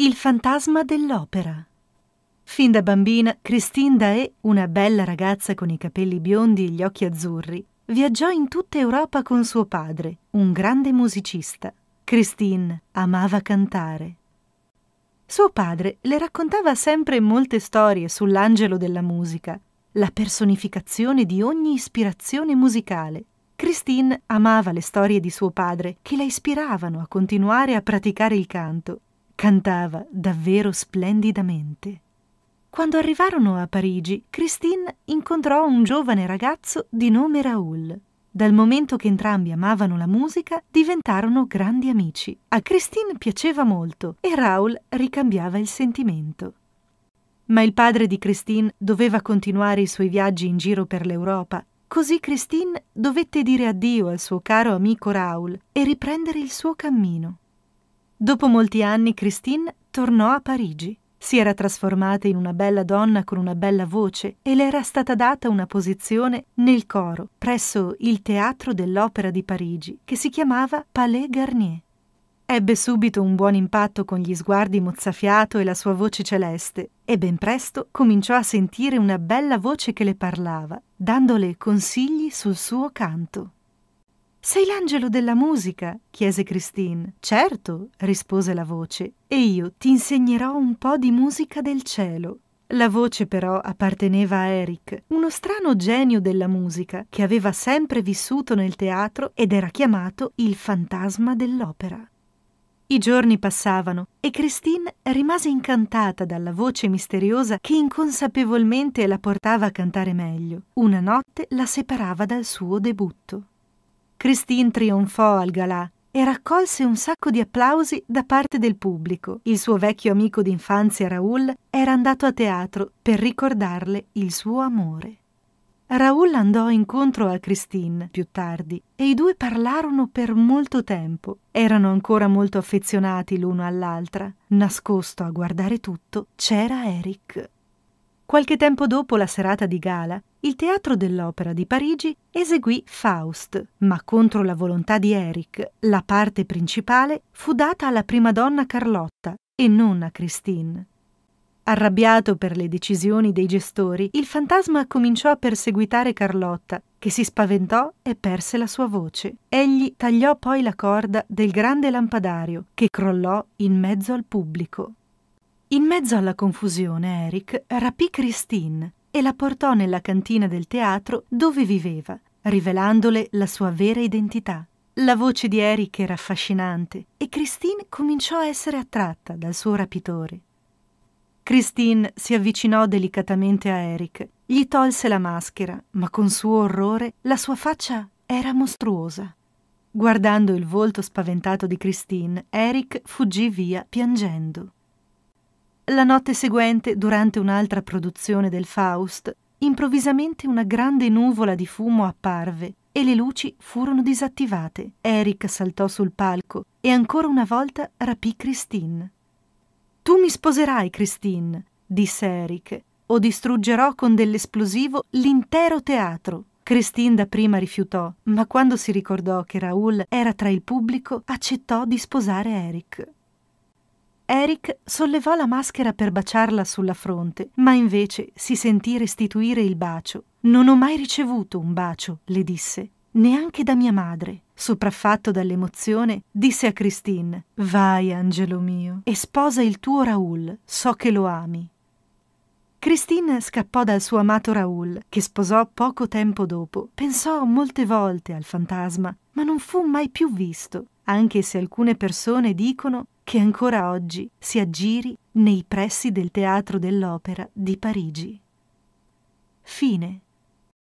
Il fantasma dell'opera. Fin da bambina, Christine Dae, una bella ragazza con i capelli biondi e gli occhi azzurri, viaggiò in tutta Europa con suo padre, un grande musicista. Christine amava cantare. Suo padre le raccontava sempre molte storie sull'angelo della musica, la personificazione di ogni ispirazione musicale. Christine amava le storie di suo padre che la ispiravano a continuare a praticare il canto Cantava davvero splendidamente. Quando arrivarono a Parigi, Christine incontrò un giovane ragazzo di nome Raoul. Dal momento che entrambi amavano la musica, diventarono grandi amici. A Christine piaceva molto e Raoul ricambiava il sentimento. Ma il padre di Christine doveva continuare i suoi viaggi in giro per l'Europa, così Christine dovette dire addio al suo caro amico Raoul e riprendere il suo cammino. Dopo molti anni Christine tornò a Parigi. Si era trasformata in una bella donna con una bella voce e le era stata data una posizione nel coro presso il Teatro dell'Opera di Parigi, che si chiamava Palais Garnier. Ebbe subito un buon impatto con gli sguardi mozzafiato e la sua voce celeste, e ben presto cominciò a sentire una bella voce che le parlava, dandole consigli sul suo canto. Sei l'angelo della musica? chiese Christine. Certo, rispose la voce, e io ti insegnerò un po' di musica del cielo. La voce però apparteneva a Eric, uno strano genio della musica che aveva sempre vissuto nel teatro ed era chiamato il fantasma dell'opera. I giorni passavano e Christine rimase incantata dalla voce misteriosa che inconsapevolmente la portava a cantare meglio. Una notte la separava dal suo debutto. Christine trionfò al galà e raccolse un sacco di applausi da parte del pubblico. Il suo vecchio amico d'infanzia Raoul era andato a teatro per ricordarle il suo amore. Raoul andò incontro a Christine più tardi e i due parlarono per molto tempo. Erano ancora molto affezionati l'uno all'altra. Nascosto a guardare tutto c'era Eric. Qualche tempo dopo la serata di gala, il Teatro dell'Opera di Parigi eseguì Faust, ma contro la volontà di Eric, la parte principale fu data alla prima donna Carlotta e non a Christine. Arrabbiato per le decisioni dei gestori, il fantasma cominciò a perseguitare Carlotta, che si spaventò e perse la sua voce. Egli tagliò poi la corda del grande lampadario, che crollò in mezzo al pubblico. In mezzo alla confusione, Eric rapì Christine e la portò nella cantina del teatro dove viveva, rivelandole la sua vera identità. La voce di Eric era affascinante e Christine cominciò a essere attratta dal suo rapitore. Christine si avvicinò delicatamente a Eric, gli tolse la maschera, ma con suo orrore la sua faccia era mostruosa. Guardando il volto spaventato di Christine, Eric fuggì via piangendo. La notte seguente, durante un'altra produzione del Faust, improvvisamente una grande nuvola di fumo apparve e le luci furono disattivate. Eric saltò sul palco e ancora una volta rapì Christine. Tu mi sposerai, Christine, disse Eric, o distruggerò con dell'esplosivo l'intero teatro. Christine dapprima rifiutò, ma quando si ricordò che Raoul era tra il pubblico, accettò di sposare Eric. Eric sollevò la maschera per baciarla sulla fronte, ma invece si sentì restituire il bacio. Non ho mai ricevuto un bacio, le disse, neanche da mia madre. Sopraffatto dall'emozione, disse a Christine: Vai, angelo mio, e sposa il tuo Raoul, so che lo ami. Christine scappò dal suo amato Raoul, che sposò poco tempo dopo. Pensò molte volte al fantasma, ma non fu mai più visto, anche se alcune persone dicono che ancora oggi si aggiri nei pressi del Teatro dell'Opera di Parigi. Fine